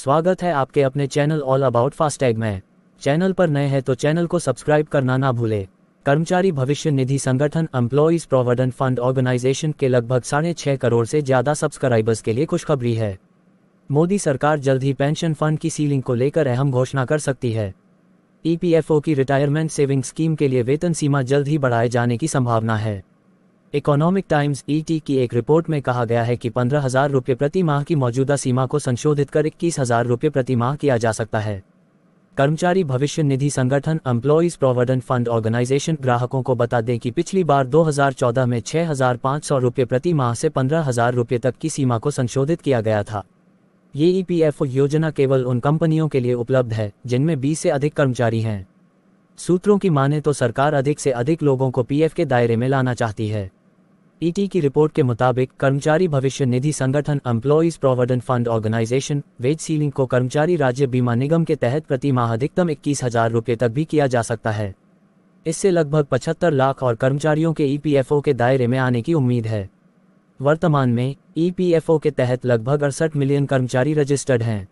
स्वागत है आपके अपने चैनल ऑल अबाउट फास्टैग में चैनल पर नए हैं तो चैनल को सब्सक्राइब करना ना भूले कर्मचारी भविष्य निधि संगठन एम्प्लॉयज प्रोविडेंट फंड ऑर्गेनाइजेशन के लगभग साढ़े छह करोड़ से ज्यादा सब्सक्राइबर्स के लिए खुशखबरी है मोदी सरकार जल्द ही पेंशन फंड की सीलिंग को लेकर अहम घोषणा कर सकती है ईपीएफओ e की रिटायरमेंट सेविंग स्कीम के लिए वेतन सीमा जल्द ही बढ़ाए जाने की संभावना है इकोनॉमिक टाइम्स ईटी की एक रिपोर्ट में कहा गया है कि पंद्रह हजार रुपये प्रति माह की मौजूदा सीमा को संशोधित कर इक्कीस हजार रुपये प्रति माह किया जा सकता है कर्मचारी भविष्य निधि संगठन एम्प्लॉयज प्रोविडेंट फंड ऑर्गेनाइजेशन ग्राहकों को बता दें कि पिछली बार 2014 में छह हजार पाँच सौ रुपये प्रति माह से पंद्रह हजार रुपये तक की सीमा को संशोधित किया गया था ये ईपीएफओ e योजना केवल उन कंपनियों के लिए उपलब्ध है जिनमें बीस से अधिक कर्मचारी हैं सूत्रों की माने तो सरकार अधिक से अधिक लोगों को पीएफ के दायरे में लाना चाहती है ईटी की रिपोर्ट के मुताबिक कर्मचारी भविष्य निधि संगठन employees provident fund organisation wage ceiling को कर्मचारी राज्य बीमा निगम के तहत प्रति माह अधिकतम इक्कीस हजार रुपये तक भी किया जा सकता है इससे लगभग पचहत्तर लाख और कर्मचारियों के ईपीएफओ e के दायरे में आने की उम्मीद है वर्तमान में ईपीएफओ e के तहत लगभग अड़सठ मिलियन कर्मचारी रजिस्टर्ड हैं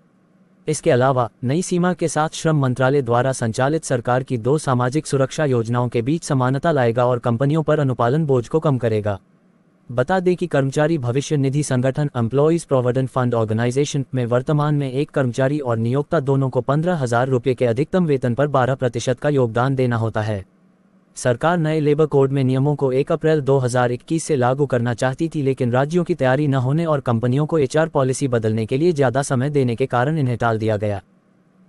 इसके अलावा नई सीमा के साथ श्रम मंत्रालय द्वारा संचालित सरकार की दो सामाजिक सुरक्षा योजनाओं के बीच समानता लाएगा और कंपनियों पर अनुपालन बोझ को कम करेगा बता दें कि कर्मचारी भविष्य निधि संगठन एम्प्लॉयज प्रोविडेंट फंड ऑर्गेनाइजेशन में वर्तमान में एक कर्मचारी और नियोक्ता दोनों को पंद्रह हजार रुपये के अधिकतम वेतन पर बारह प्रतिशत का योगदान देना होता है सरकार नए लेबर कोड में नियमों को 1 अप्रैल 2021 से लागू करना चाहती थी लेकिन राज्यों की तैयारी न होने और कंपनियों को एचआर पॉलिसी बदलने के लिए ज़्यादा समय देने के कारण इन्हें टाल दिया गया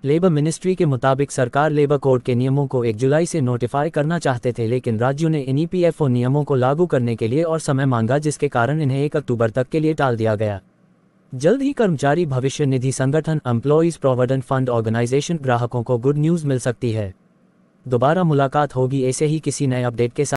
लेबर मिनिस्ट्री के मुताबिक सरकार लेबर कोड के नियमों को 1 जुलाई से नोटिफाई करना चाहते थे लेकिन राज्यों ने इन ईपीएफओ नियमों को लागू करने के लिए और समय मांगा जिसके कारण इन्हें एक अक्टूबर तक के लिए टाल दिया गया जल्द ही कर्मचारी भविष्य निधि संगठन एम्प्लॉयज़ प्रोविडेंट फंड ऑर्गेनाइजेशन ग्राहकों को गुड न्यूज़ मिल सकती है दोबारा मुलाकात होगी ऐसे ही किसी नए अपडेट के साथ